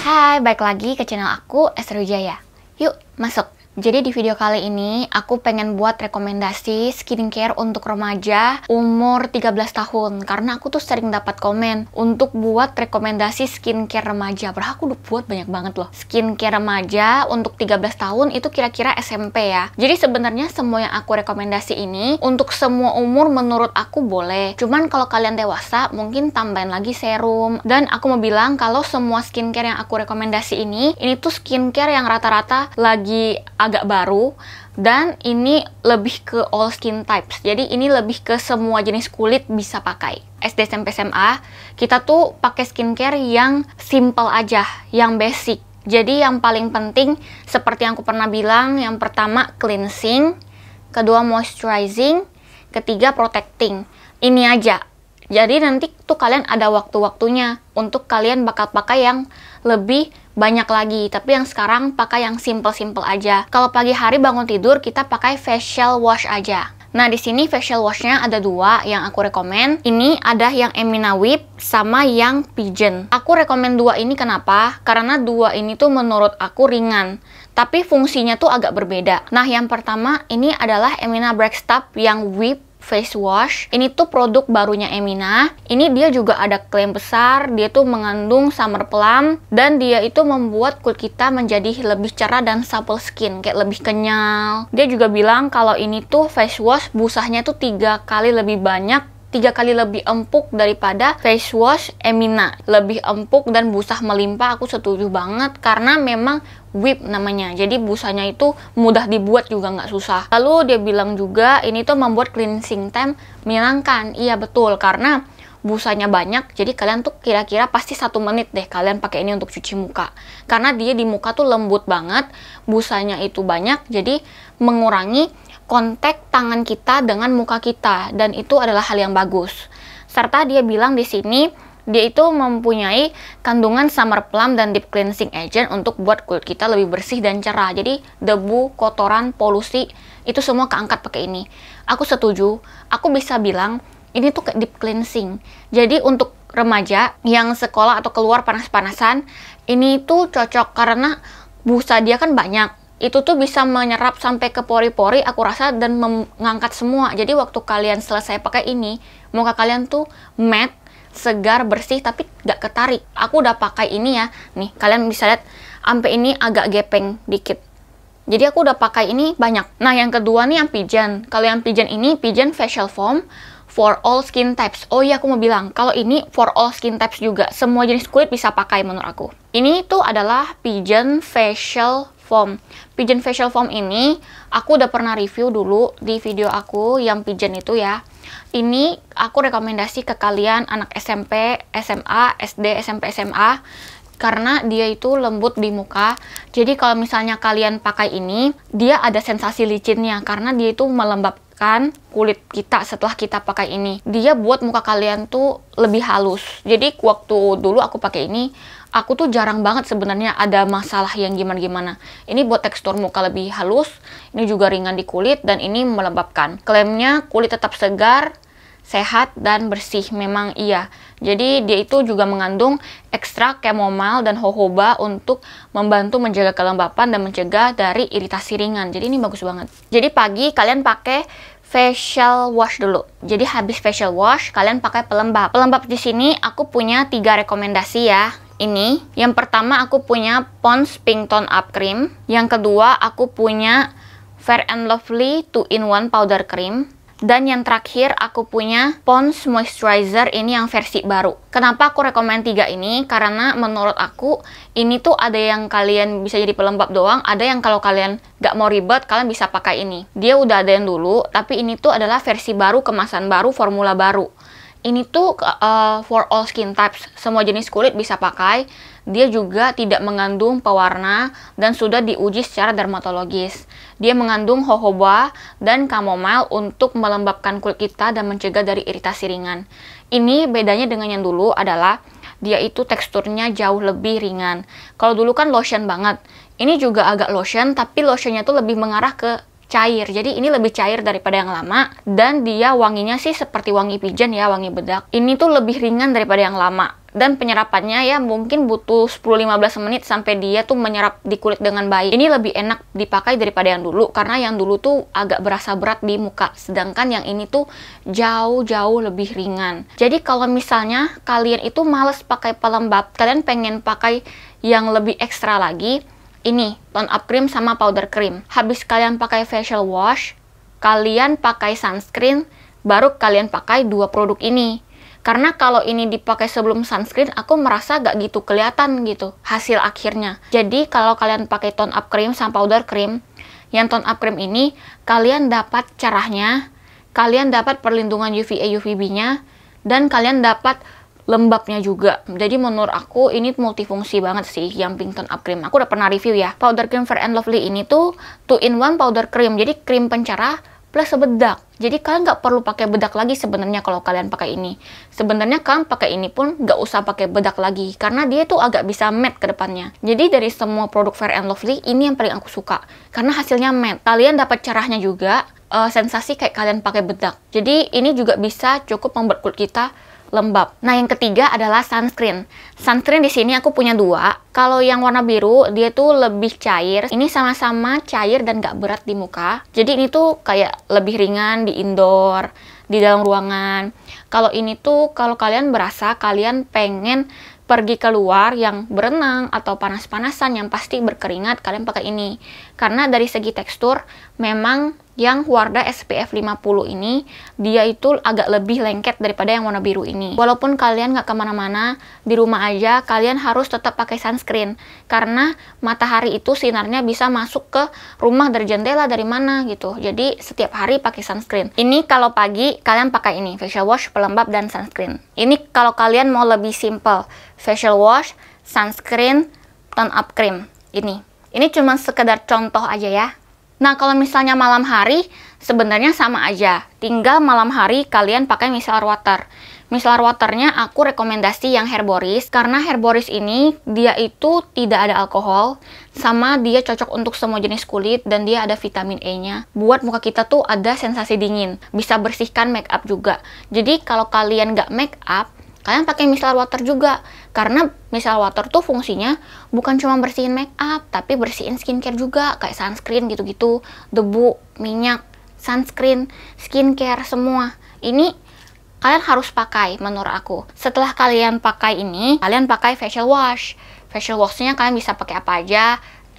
Hai, balik lagi ke channel aku, Esther Wijaya. Yuk, masuk! Jadi di video kali ini aku pengen buat rekomendasi skincare untuk remaja umur 13 tahun karena aku tuh sering dapat komen untuk buat rekomendasi skincare remaja. berarti aku udah buat banyak banget loh. Skincare remaja untuk 13 tahun itu kira-kira SMP ya. Jadi sebenarnya semua yang aku rekomendasi ini untuk semua umur menurut aku boleh. Cuman kalau kalian dewasa mungkin tambahin lagi serum dan aku mau bilang kalau semua skincare yang aku rekomendasi ini ini tuh skincare yang rata-rata lagi agak baru dan ini lebih ke all skin types. Jadi ini lebih ke semua jenis kulit bisa pakai. SD SMP SMA kita tuh pakai skincare yang simple aja, yang basic. Jadi yang paling penting seperti yang aku pernah bilang, yang pertama cleansing, kedua moisturizing, ketiga protecting. Ini aja. Jadi nanti tuh kalian ada waktu-waktunya untuk kalian bakal pakai yang lebih banyak lagi. Tapi yang sekarang pakai yang simple-simple aja. Kalau pagi hari bangun tidur, kita pakai facial wash aja. Nah, di sini facial washnya ada dua yang aku rekomen. Ini ada yang Emina Whip sama yang Pigeon. Aku rekomen dua ini kenapa? Karena dua ini tuh menurut aku ringan, tapi fungsinya tuh agak berbeda. Nah, yang pertama ini adalah Emina Break Stop yang Whip face wash. Ini tuh produk barunya Emina. Ini dia juga ada klaim besar, dia tuh mengandung summer plum dan dia itu membuat kulit kita menjadi lebih cerah dan supple skin, kayak lebih kenyal. Dia juga bilang kalau ini tuh face wash busahnya tuh tiga kali lebih banyak tiga kali lebih empuk daripada face wash Emina lebih empuk dan busah melimpah aku setuju banget karena memang whip namanya jadi busanya itu mudah dibuat juga nggak susah lalu dia bilang juga ini tuh membuat cleansing time menyenangkan iya betul karena busanya banyak jadi kalian tuh kira-kira pasti satu menit deh kalian pakai ini untuk cuci muka karena dia di muka tuh lembut banget busanya itu banyak jadi mengurangi kontak tangan kita dengan muka kita dan itu adalah hal yang bagus. Serta dia bilang di sini dia itu mempunyai kandungan summer plum dan deep cleansing agent untuk buat kulit kita lebih bersih dan cerah. Jadi debu, kotoran, polusi itu semua keangkat pakai ini. Aku setuju. Aku bisa bilang ini tuh deep cleansing. Jadi untuk remaja yang sekolah atau keluar panas-panasan, ini tuh cocok karena busa dia kan banyak itu tuh bisa menyerap sampai ke pori-pori aku rasa dan mengangkat semua jadi waktu kalian selesai pakai ini muka kalian tuh matte segar bersih tapi gak ketarik aku udah pakai ini ya nih kalian bisa lihat sampai ini agak gepeng dikit jadi aku udah pakai ini banyak nah yang kedua nih yang pigeon kalau yang pigeon ini pigeon facial foam for all skin types oh iya aku mau bilang kalau ini for all skin types juga semua jenis kulit bisa pakai menurut aku ini tuh adalah pigeon facial foam. Pigeon facial foam ini aku udah pernah review dulu di video aku yang pigeon itu ya. Ini aku rekomendasi ke kalian anak SMP, SMA, SD, SMP, SMA karena dia itu lembut di muka. Jadi kalau misalnya kalian pakai ini, dia ada sensasi licinnya karena dia itu melembabkan kulit kita setelah kita pakai ini. Dia buat muka kalian tuh lebih halus. Jadi waktu dulu aku pakai ini, aku tuh jarang banget sebenarnya ada masalah yang gimana-gimana. Ini buat tekstur muka lebih halus, ini juga ringan di kulit, dan ini melembabkan. Klaimnya kulit tetap segar, sehat, dan bersih. Memang iya. Jadi dia itu juga mengandung ekstrak chamomile dan jojoba untuk membantu menjaga kelembapan dan mencegah dari iritasi ringan. Jadi ini bagus banget. Jadi pagi kalian pakai facial wash dulu. Jadi habis facial wash, kalian pakai pelembab. Pelembab di sini aku punya tiga rekomendasi ya ini, yang pertama aku punya Pond's Pink Tone Up Cream. Yang kedua aku punya Fair and Lovely 2-in-1 Powder Cream. Dan yang terakhir aku punya Pond's Moisturizer ini yang versi baru. Kenapa aku rekomen tiga ini? Karena menurut aku ini tuh ada yang kalian bisa jadi pelembab doang, ada yang kalau kalian gak mau ribet kalian bisa pakai ini. Dia udah ada yang dulu, tapi ini tuh adalah versi baru, kemasan baru, formula baru ini tuh uh, for all skin types, semua jenis kulit bisa pakai. Dia juga tidak mengandung pewarna dan sudah diuji secara dermatologis. Dia mengandung jojoba dan chamomile untuk melembabkan kulit kita dan mencegah dari iritasi ringan. Ini bedanya dengan yang dulu adalah dia itu teksturnya jauh lebih ringan. Kalau dulu kan lotion banget. Ini juga agak lotion, tapi lotionnya tuh lebih mengarah ke cair. Jadi ini lebih cair daripada yang lama dan dia wanginya sih seperti wangi pigeon ya, wangi bedak. Ini tuh lebih ringan daripada yang lama dan penyerapannya ya mungkin butuh 10-15 menit sampai dia tuh menyerap di kulit dengan baik. Ini lebih enak dipakai daripada yang dulu karena yang dulu tuh agak berasa berat di muka sedangkan yang ini tuh jauh-jauh lebih ringan. Jadi kalau misalnya kalian itu males pakai pelembab, kalian pengen pakai yang lebih ekstra lagi, ini, tone up cream sama powder cream. Habis kalian pakai facial wash, kalian pakai sunscreen, baru kalian pakai dua produk ini. Karena kalau ini dipakai sebelum sunscreen, aku merasa gak gitu kelihatan gitu hasil akhirnya. Jadi kalau kalian pakai tone up cream sama powder cream, yang tone up cream ini kalian dapat cerahnya, kalian dapat perlindungan UVA UVB-nya, dan kalian dapat lembabnya juga. Jadi menurut aku ini multifungsi banget sih yang Pinkton Up Cream. Aku udah pernah review ya. Powder cream Fair and Lovely ini tuh 2 in 1 powder cream. Jadi krim pencerah plus bedak. Jadi kalian nggak perlu pakai bedak lagi sebenarnya kalau kalian pakai ini. Sebenarnya kalian pakai ini pun nggak usah pakai bedak lagi karena dia tuh agak bisa matte ke depannya. Jadi dari semua produk Fair and Lovely ini yang paling aku suka karena hasilnya matte. Kalian dapat cerahnya juga, uh, sensasi kayak kalian pakai bedak. Jadi ini juga bisa cukup membuat kulit kita lembab. Nah, yang ketiga adalah sunscreen. Sunscreen di sini aku punya dua. Kalau yang warna biru, dia tuh lebih cair. Ini sama-sama cair dan gak berat di muka. Jadi ini tuh kayak lebih ringan di indoor, di dalam ruangan. Kalau ini tuh, kalau kalian berasa kalian pengen pergi keluar yang berenang atau panas-panasan yang pasti berkeringat, kalian pakai ini. Karena dari segi tekstur, memang yang Wardah SPF 50 ini dia itu agak lebih lengket daripada yang warna biru ini walaupun kalian nggak kemana-mana di rumah aja kalian harus tetap pakai sunscreen karena matahari itu sinarnya bisa masuk ke rumah dari jendela dari mana gitu jadi setiap hari pakai sunscreen ini kalau pagi kalian pakai ini facial wash pelembab dan sunscreen ini kalau kalian mau lebih simple facial wash sunscreen tone up cream ini ini cuma sekedar contoh aja ya Nah, kalau misalnya malam hari, sebenarnya sama aja. Tinggal malam hari kalian pakai micellar water. Micellar waternya aku rekomendasi yang herboris, karena herboris ini dia itu tidak ada alkohol, sama dia cocok untuk semua jenis kulit, dan dia ada vitamin E-nya. Buat muka kita tuh ada sensasi dingin, bisa bersihkan make up juga. Jadi kalau kalian nggak make up, kalian pakai micellar water juga karena micellar water tuh fungsinya bukan cuma bersihin make up tapi bersihin skincare juga kayak sunscreen gitu-gitu debu minyak sunscreen skincare semua ini kalian harus pakai menurut aku setelah kalian pakai ini kalian pakai facial wash facial washnya kalian bisa pakai apa aja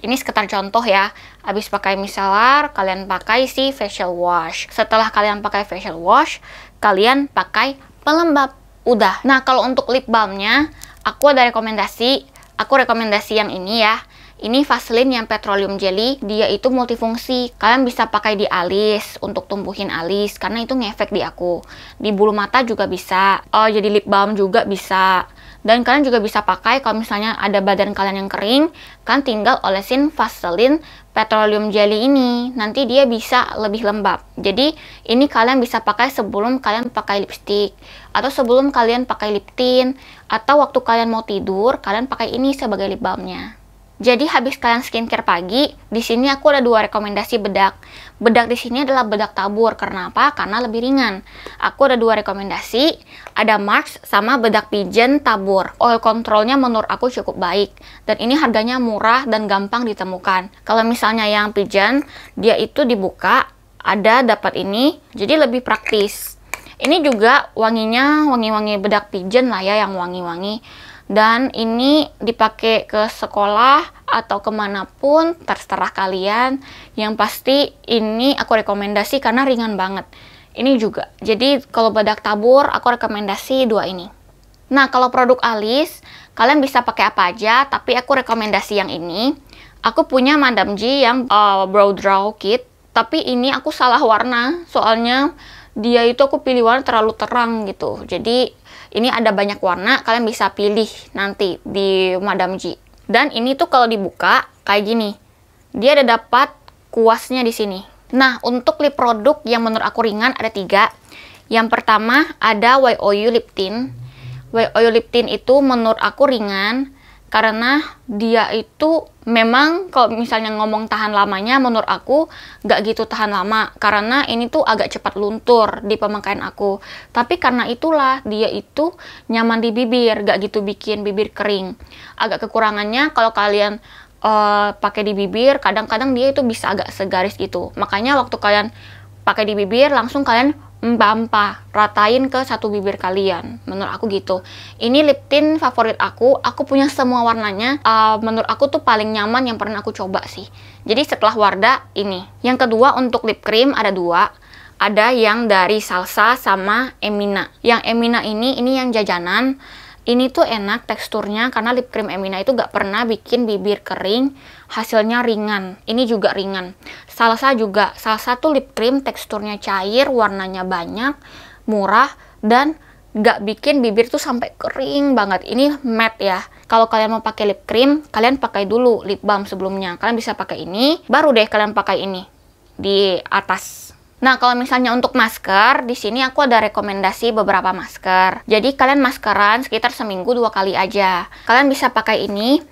ini sekitar contoh ya habis pakai micellar kalian pakai si facial wash setelah kalian pakai facial wash kalian pakai pelembab Udah. Nah, kalau untuk lip balmnya, aku ada rekomendasi. Aku rekomendasi yang ini ya. Ini Vaseline yang petroleum jelly, dia itu multifungsi. Kalian bisa pakai di alis untuk tumbuhin alis karena itu ngefek di aku. Di bulu mata juga bisa. Oh, jadi lip balm juga bisa. Dan kalian juga bisa pakai kalau misalnya ada badan kalian yang kering, kan tinggal olesin vaseline petroleum jelly ini. Nanti dia bisa lebih lembab. Jadi ini kalian bisa pakai sebelum kalian pakai lipstick atau sebelum kalian pakai lip tint atau waktu kalian mau tidur, kalian pakai ini sebagai lip balmnya. Jadi habis kalian skincare pagi, di sini aku ada dua rekomendasi bedak. Bedak di sini adalah bedak tabur. Kenapa? Karena lebih ringan. Aku ada dua rekomendasi, ada Max sama bedak pigeon tabur. Oil controlnya menurut aku cukup baik dan ini harganya murah dan gampang ditemukan. Kalau misalnya yang pigeon, dia itu dibuka ada dapat ini, jadi lebih praktis. Ini juga wanginya wangi-wangi bedak pigeon lah ya yang wangi-wangi dan ini dipakai ke sekolah atau kemanapun terserah kalian yang pasti ini aku rekomendasi karena ringan banget ini juga jadi kalau bedak tabur aku rekomendasi dua ini nah kalau produk alis kalian bisa pakai apa aja tapi aku rekomendasi yang ini aku punya Madam G yang uh, brow draw kit tapi ini aku salah warna soalnya dia itu aku pilih warna terlalu terang gitu jadi ini ada banyak warna, kalian bisa pilih nanti di Madam G. Dan ini tuh kalau dibuka kayak gini. Dia ada dapat kuasnya di sini. Nah, untuk lip produk yang menurut aku ringan ada tiga. Yang pertama ada YOU Lip Tint. YOU Lip Tint itu menurut aku ringan karena dia itu memang kalau misalnya ngomong tahan lamanya menurut aku nggak gitu tahan lama karena ini tuh agak cepat luntur di pemakaian aku tapi karena itulah dia itu nyaman di bibir nggak gitu bikin bibir kering agak kekurangannya kalau kalian uh, pakai di bibir kadang-kadang dia itu bisa agak segaris gitu makanya waktu kalian pakai di bibir langsung kalian mpa ratain ke satu bibir kalian. Menurut aku gitu. Ini lip tint favorit aku, aku punya semua warnanya. Uh, menurut aku tuh paling nyaman yang pernah aku coba sih. Jadi setelah Wardah ini. Yang kedua untuk lip cream ada dua. Ada yang dari Salsa sama Emina. Yang Emina ini, ini yang jajanan. Ini tuh enak teksturnya karena lip cream Emina itu gak pernah bikin bibir kering, hasilnya ringan. Ini juga ringan. Salsa juga, salsa tuh lip cream teksturnya cair, warnanya banyak, murah, dan gak bikin bibir tuh sampai kering banget. Ini matte ya. Kalau kalian mau pakai lip cream, kalian pakai dulu lip balm sebelumnya. Kalian bisa pakai ini, baru deh kalian pakai ini di atas Nah, kalau misalnya untuk masker, di sini aku ada rekomendasi beberapa masker. Jadi, kalian maskeran sekitar seminggu dua kali aja. Kalian bisa pakai ini.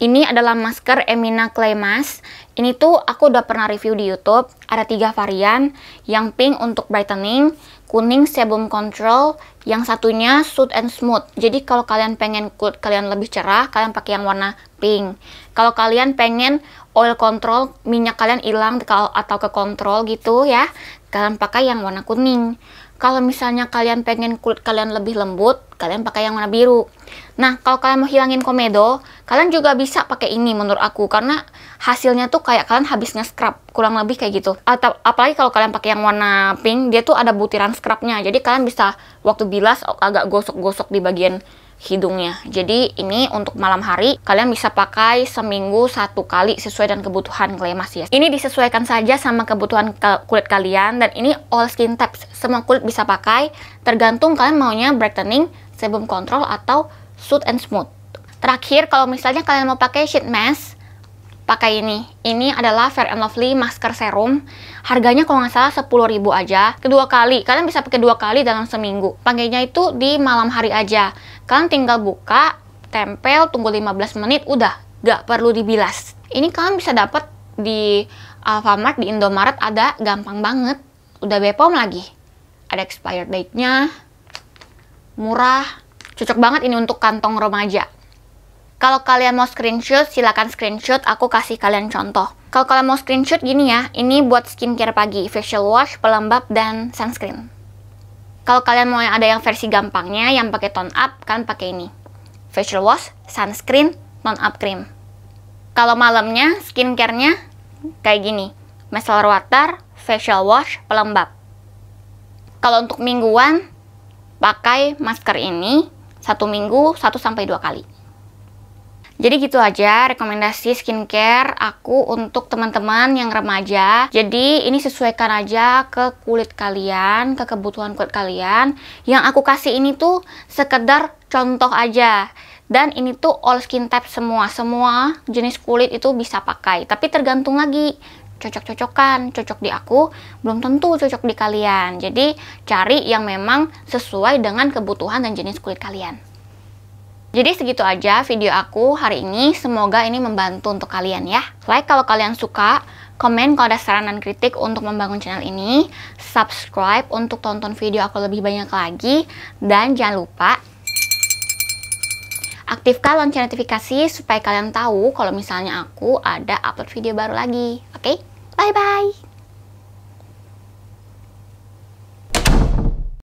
Ini adalah masker Emina Clay Mask. Ini tuh aku udah pernah review di YouTube. Ada tiga varian. Yang pink untuk brightening, kuning sebum control, yang satunya suit and smooth. Jadi kalau kalian pengen kulit kalian lebih cerah, kalian pakai yang warna pink. Kalau kalian pengen oil control, minyak kalian hilang atau ke kontrol gitu ya, kalian pakai yang warna kuning. Kalau misalnya kalian pengen kulit kalian lebih lembut, kalian pakai yang warna biru. Nah, kalau kalian mau hilangin komedo, kalian juga bisa pakai ini menurut aku karena hasilnya tuh kayak kalian habis nge-scrub, kurang lebih kayak gitu. Atau apalagi kalau kalian pakai yang warna pink, dia tuh ada butiran scrubnya. Jadi kalian bisa waktu bilas agak gosok-gosok di bagian hidungnya. Jadi ini untuk malam hari kalian bisa pakai seminggu satu kali sesuai dengan kebutuhan kalian masih ya. Ini disesuaikan saja sama kebutuhan kulit kalian dan ini all skin types. Semua kulit bisa pakai tergantung kalian maunya brightening, sebum control atau suit and smooth. Terakhir kalau misalnya kalian mau pakai sheet mask pakai ini. Ini adalah Fair and Lovely Masker Serum Harganya kalau nggak salah ribu aja. Kedua kali, kalian bisa pakai dua kali dalam seminggu. Panggilnya itu di malam hari aja. Kalian tinggal buka, tempel, tunggu 15 menit, udah. Nggak perlu dibilas. Ini kalian bisa dapat di Alfamart, di Indomaret ada gampang banget. Udah Bepom lagi. Ada expired date-nya. Murah. Cocok banget ini untuk kantong remaja. Kalau kalian mau screenshot, silahkan screenshot. Aku kasih kalian contoh. Kalau kalian mau screenshot gini ya, ini buat skincare pagi, facial wash, pelembab, dan sunscreen. Kalau kalian mau yang ada yang versi gampangnya, yang pakai tone up, kan pakai ini. Facial wash, sunscreen, tone up cream. Kalau malamnya, skincare-nya kayak gini. Micellar water, facial wash, pelembab. Kalau untuk mingguan, pakai masker ini satu minggu satu sampai dua kali. Jadi gitu aja rekomendasi skincare aku untuk teman-teman yang remaja. Jadi ini sesuaikan aja ke kulit kalian, ke kebutuhan kulit kalian. Yang aku kasih ini tuh sekedar contoh aja. Dan ini tuh all skin type semua, semua jenis kulit itu bisa pakai. Tapi tergantung lagi cocok-cocokan, cocok di aku, belum tentu cocok di kalian. Jadi cari yang memang sesuai dengan kebutuhan dan jenis kulit kalian. Jadi segitu aja video aku hari ini. Semoga ini membantu untuk kalian ya. Like kalau kalian suka, komen kalau ada saran dan kritik untuk membangun channel ini, subscribe untuk tonton video aku lebih banyak lagi, dan jangan lupa aktifkan lonceng notifikasi supaya kalian tahu kalau misalnya aku ada upload video baru lagi. Oke, okay? bye-bye!